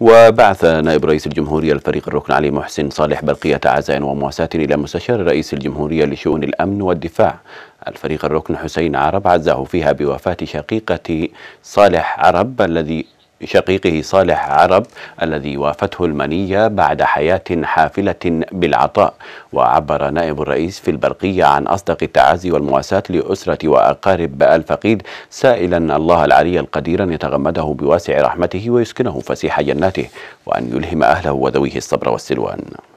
وبعث نائب رئيس الجمهورية الفريق الركن علي محسن صالح بلقية عزاء ومواساة إلى مستشار رئيس الجمهورية لشؤون الأمن والدفاع الفريق الركن حسين عرب عزاه فيها بوفاة شقيقة صالح عرب الذي شقيقه صالح عرب الذي وافته المنية بعد حياة حافلة بالعطاء وعبر نائب الرئيس في البرقية عن أصدق التعازي والمواساة لأسرة وأقارب الفقيد سائلا الله العلي القدير أن يتغمده بواسع رحمته ويسكنه فسيح جناته وأن يلهم أهله وذويه الصبر والسلوان